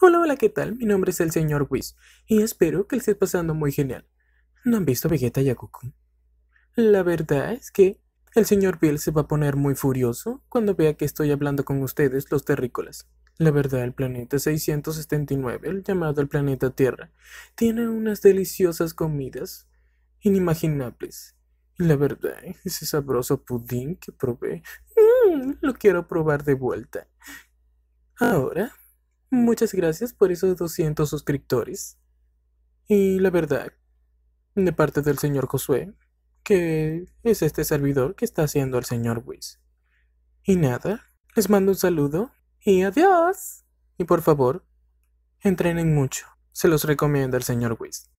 Hola, hola, ¿qué tal? Mi nombre es el señor Whis y espero que le estés pasando muy genial. ¿No han visto Vegeta y a Goku? La verdad es que el señor Bill se va a poner muy furioso cuando vea que estoy hablando con ustedes, los terrícolas. La verdad, el planeta 679, el llamado el planeta Tierra, tiene unas deliciosas comidas inimaginables. Y la verdad, ese sabroso pudín que probé, mm, lo quiero probar de vuelta. Ahora Muchas gracias por esos 200 suscriptores. Y la verdad, de parte del señor Josué, que es este servidor que está haciendo al señor Wiz. Y nada, les mando un saludo y adiós. Y por favor, entrenen mucho, se los recomienda el señor Wiz.